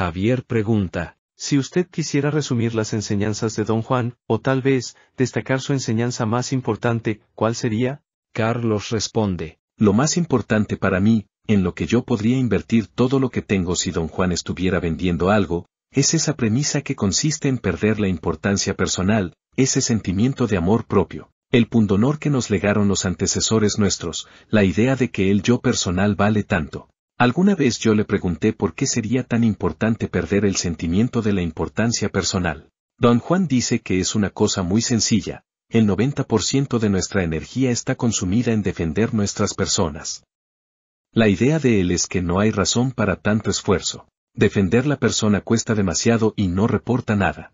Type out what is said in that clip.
Javier pregunta. Si usted quisiera resumir las enseñanzas de Don Juan, o tal vez, destacar su enseñanza más importante, ¿cuál sería? Carlos responde, Lo más importante para mí, en lo que yo podría invertir todo lo que tengo si Don Juan estuviera vendiendo algo, es esa premisa que consiste en perder la importancia personal, ese sentimiento de amor propio, el pundonor que nos legaron los antecesores nuestros, la idea de que el yo personal vale tanto. Alguna vez yo le pregunté por qué sería tan importante perder el sentimiento de la importancia personal. Don Juan dice que es una cosa muy sencilla, el 90% de nuestra energía está consumida en defender nuestras personas. La idea de él es que no hay razón para tanto esfuerzo. Defender la persona cuesta demasiado y no reporta nada.